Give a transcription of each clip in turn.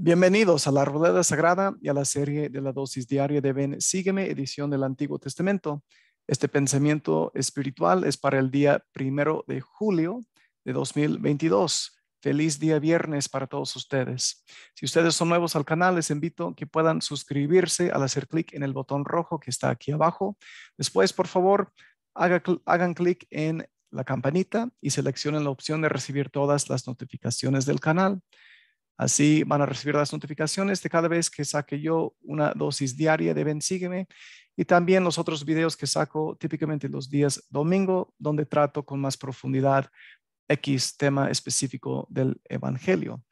Bienvenidos a la Rueda Sagrada y a la serie de la dosis diaria de Ben Sígueme, edición del Antiguo Testamento. Este pensamiento espiritual es para el día primero de julio de 2022. Feliz día viernes para todos ustedes. Si ustedes son nuevos al canal, les invito a que puedan suscribirse al hacer clic en el botón rojo que está aquí abajo. Después, por favor, hagan clic en la campanita y seleccionen la opción de recibir todas las notificaciones del canal. Así van a recibir las notificaciones de cada vez que saque yo una dosis diaria de Ven Sígueme y también los otros videos que saco típicamente los días domingo, donde trato con más profundidad X tema específico del Evangelio.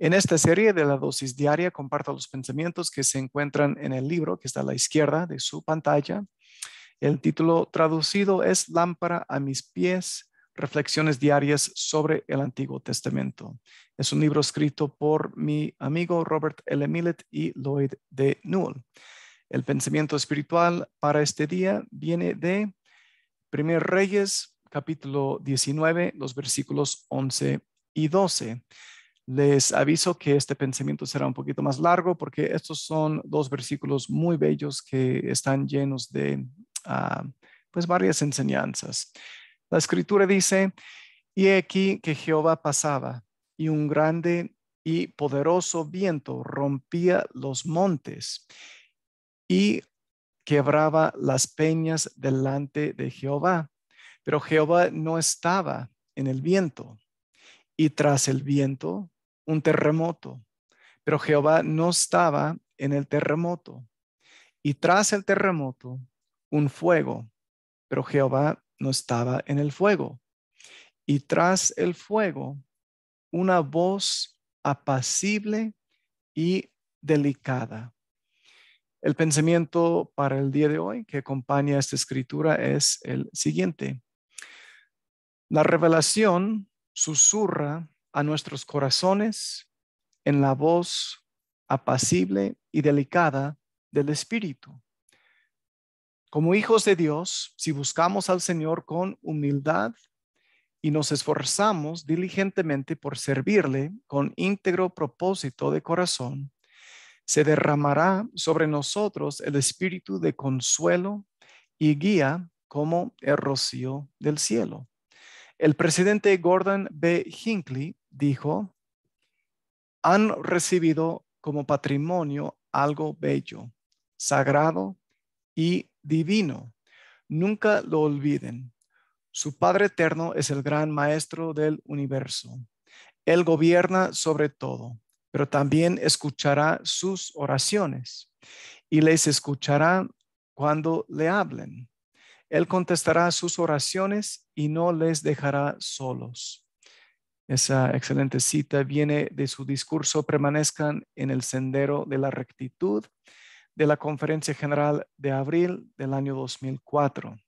En esta serie de la dosis diaria comparto los pensamientos que se encuentran en el libro que está a la izquierda de su pantalla. El título traducido es Lámpara a mis pies Reflexiones Diarias sobre el Antiguo Testamento. Es un libro escrito por mi amigo Robert L. Millet y Lloyd De Newell. El pensamiento espiritual para este día viene de Primer Reyes, capítulo 19, los versículos 11 y 12. Les aviso que este pensamiento será un poquito más largo porque estos son dos versículos muy bellos que están llenos de ah, pues varias enseñanzas. La escritura dice, y aquí que Jehová pasaba, y un grande y poderoso viento rompía los montes y quebraba las peñas delante de Jehová. Pero Jehová no estaba en el viento. Y tras el viento, un terremoto. Pero Jehová no estaba en el terremoto. Y tras el terremoto, un fuego. Pero Jehová no estaba en el fuego. Y tras el fuego, una voz apacible y delicada. El pensamiento para el día de hoy que acompaña esta escritura es el siguiente. La revelación susurra a nuestros corazones en la voz apacible y delicada del Espíritu. Como hijos de Dios, si buscamos al Señor con humildad y nos esforzamos diligentemente por servirle con íntegro propósito de corazón, se derramará sobre nosotros el espíritu de consuelo y guía como el rocío del cielo. El presidente Gordon B. Hinckley dijo, han recibido como patrimonio algo bello, sagrado y divino. Nunca lo olviden. Su Padre Eterno es el gran Maestro del universo. Él gobierna sobre todo, pero también escuchará sus oraciones y les escuchará cuando le hablen. Él contestará sus oraciones y no les dejará solos. Esa excelente cita viene de su discurso, permanezcan en el sendero de la rectitud de la Conferencia General de abril del año 2004.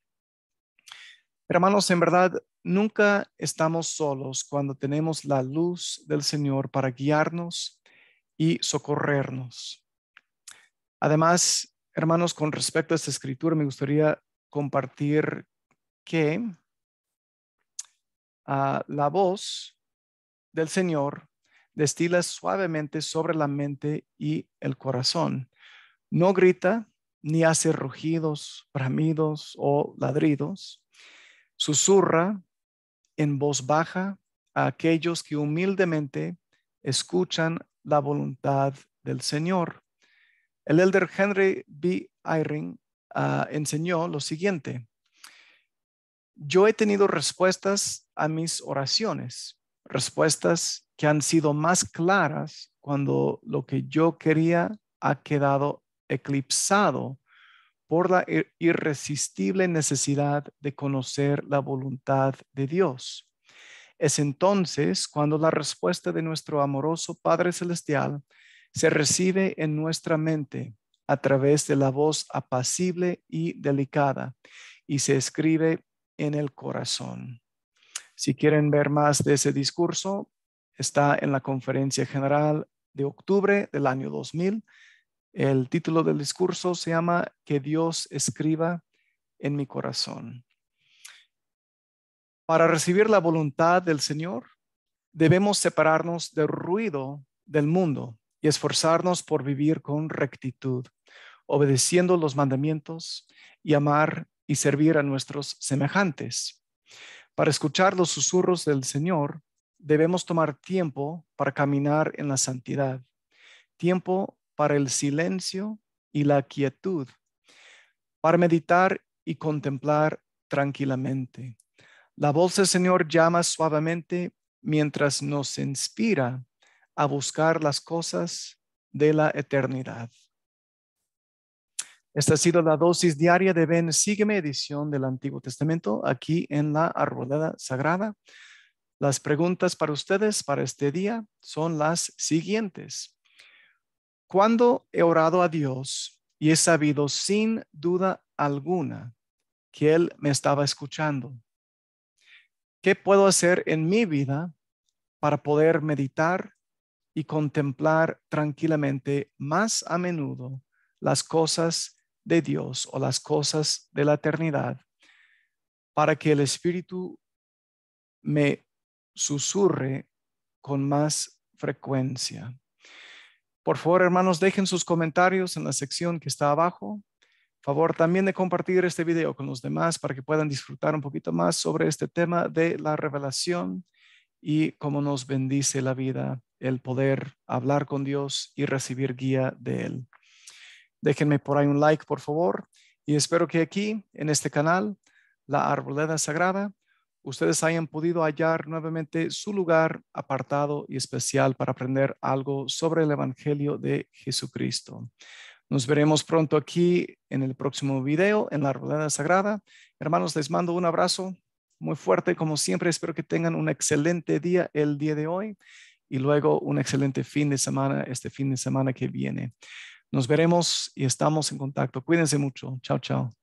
Hermanos, en verdad, nunca estamos solos cuando tenemos la luz del Señor para guiarnos y socorrernos. Además, hermanos, con respecto a esta escritura, me gustaría compartir que ah, la voz del Señor destila suavemente sobre la mente y el corazón no grita, ni hace rugidos, bramidos o ladridos. Susurra en voz baja a aquellos que humildemente escuchan la voluntad del Señor. El elder Henry B. Eyring ah, enseñó lo siguiente. Yo he tenido respuestas a mis oraciones, respuestas que han sido más claras cuando lo que yo quería ha quedado eclipsado por la irresistible necesidad de conocer la voluntad de Dios. Es entonces cuando la respuesta de nuestro amoroso Padre Celestial se recibe en nuestra mente a través de la voz apacible y delicada y se escribe en el corazón. Si quieren ver más de ese discurso, está en la conferencia general de octubre del año 2000 el título del discurso se llama Que Dios escriba en mi corazón. Para recibir la voluntad del Señor, debemos separarnos del ruido del mundo y esforzarnos por vivir con rectitud, obedeciendo los mandamientos y amar y servir a nuestros semejantes. Para escuchar los susurros del Señor, debemos tomar tiempo para caminar en la santidad, tiempo para el silencio y la quietud, para meditar y contemplar tranquilamente. La voz del Señor llama suavemente mientras nos inspira a buscar las cosas de la eternidad. Esta ha sido la dosis diaria de Ben sígueme, edición del Antiguo Testamento, aquí en la Arboleda Sagrada. Las preguntas para ustedes para este día son las siguientes. Cuando he orado a Dios y he sabido sin duda alguna que Él me estaba escuchando, ¿qué puedo hacer en mi vida para poder meditar y contemplar tranquilamente más a menudo las cosas de Dios o las cosas de la eternidad para que el Espíritu me susurre con más frecuencia. Por favor, hermanos, dejen sus comentarios en la sección que está abajo. Favor también de compartir este video con los demás para que puedan disfrutar un poquito más sobre este tema de la revelación y cómo nos bendice la vida el poder hablar con Dios y recibir guía de Él. Déjenme por ahí un like, por favor, y espero que aquí, en este canal, la Arboleda Sagrada, ustedes hayan podido hallar nuevamente su lugar apartado y especial para aprender algo sobre el Evangelio de Jesucristo. Nos veremos pronto aquí en el próximo video en la Rueda Sagrada. Hermanos, les mando un abrazo muy fuerte como siempre. Espero que tengan un excelente día el día de hoy y luego un excelente fin de semana este fin de semana que viene. Nos veremos y estamos en contacto. Cuídense mucho. Chao, chao.